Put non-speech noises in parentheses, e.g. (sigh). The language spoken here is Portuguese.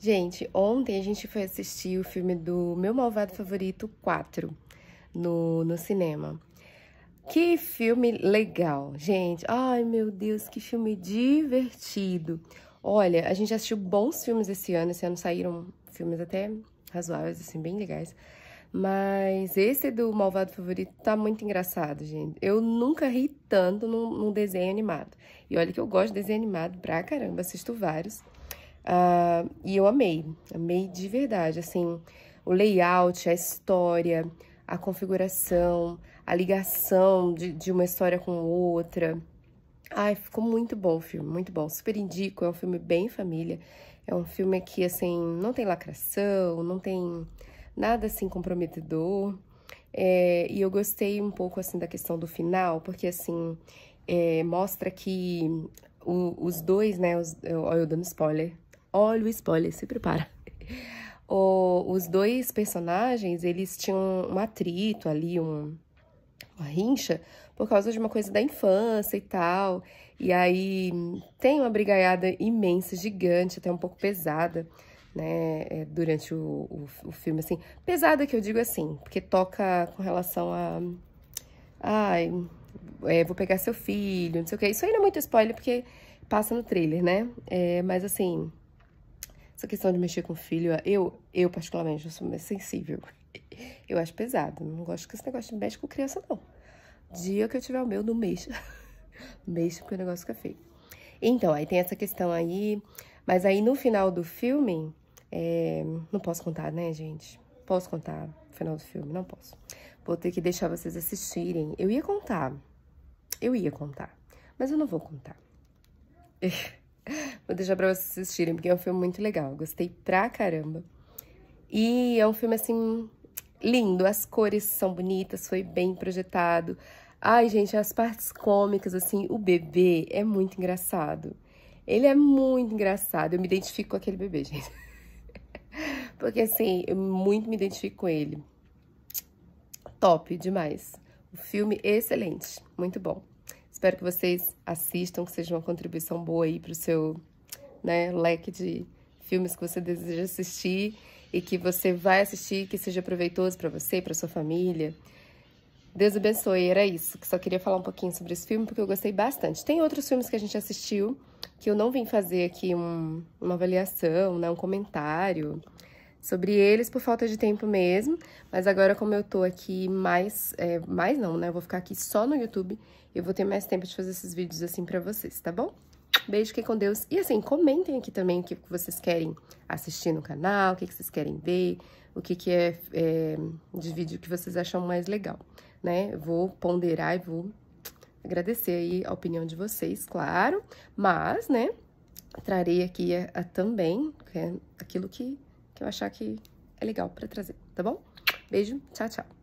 Gente, ontem a gente foi assistir o filme do Meu Malvado Favorito 4 no, no cinema. Que filme legal, gente. Ai, meu Deus, que filme divertido. Olha, a gente assistiu bons filmes esse ano. Esse ano saíram filmes até razoáveis, assim, bem legais. Mas esse do Malvado Favorito tá muito engraçado, gente. Eu nunca ri tanto num, num desenho animado. E olha que eu gosto de desenho animado pra caramba, assisto vários. Uh, e eu amei, amei de verdade, assim, o layout, a história, a configuração, a ligação de, de uma história com outra. Ai, ficou muito bom o filme, muito bom. Super indico, é um filme bem família. É um filme que, assim, não tem lacração, não tem nada, assim, comprometedor. É, e eu gostei um pouco, assim, da questão do final, porque, assim, é, mostra que o, os dois, né, os, eu, eu dando spoiler, Olha o spoiler, se prepara. O, os dois personagens, eles tinham um atrito ali, um, uma rincha, por causa de uma coisa da infância e tal. E aí tem uma brigaiada imensa, gigante, até um pouco pesada, né? É, durante o, o, o filme, assim. Pesada que eu digo assim, porque toca com relação a. Ai, é, vou pegar seu filho, não sei o quê. Isso aí não é muito spoiler, porque passa no trailer, né? É, mas assim, essa questão de mexer com o filho, eu, eu particularmente, eu sou mais sensível. Eu acho pesado. Não gosto que esse negócio de mexe com criança, não. Dia que eu tiver o meu, não mexa. (laughs) mexa porque o negócio fica feio. Então, aí tem essa questão aí. Mas aí no final do filme. É... Não posso contar, né, gente? Posso contar o final do filme? Não posso. Vou ter que deixar vocês assistirem. Eu ia contar. Eu ia contar. Mas eu não vou contar. (laughs) (laughs) Vou deixar pra vocês assistirem, porque é um filme muito legal. Gostei pra caramba. E é um filme, assim, lindo. As cores são bonitas, foi bem projetado. Ai, gente, as partes cômicas, assim, o bebê é muito engraçado. Ele é muito engraçado. Eu me identifico com aquele bebê, gente. (laughs) Porque, assim, eu muito me identifico com ele. Top demais. O filme excelente, muito bom. Espero que vocês assistam, que seja uma contribuição boa aí para o seu né, leque de filmes que você deseja assistir e que você vai assistir, que seja proveitoso para você, para sua família. Deus abençoe, era isso. só queria falar um pouquinho sobre esse filme porque eu gostei bastante. Tem outros filmes que a gente assistiu que eu não vim fazer aqui um, uma avaliação, né, um comentário sobre eles por falta de tempo mesmo, mas agora como eu tô aqui mais, é, mais não, né, eu vou ficar aqui só no YouTube, eu vou ter mais tempo de fazer esses vídeos assim pra vocês, tá bom? Beijo, fiquem com Deus. E assim, comentem aqui também o que vocês querem assistir no canal, o que, que vocês querem ver, o que, que é, é de vídeo que vocês acham mais legal, né? Eu vou ponderar e vou agradecer aí a opinião de vocês, claro, mas, né, trarei aqui a, a também é, aquilo que que eu achar que é legal para trazer, tá bom? Beijo, tchau, tchau.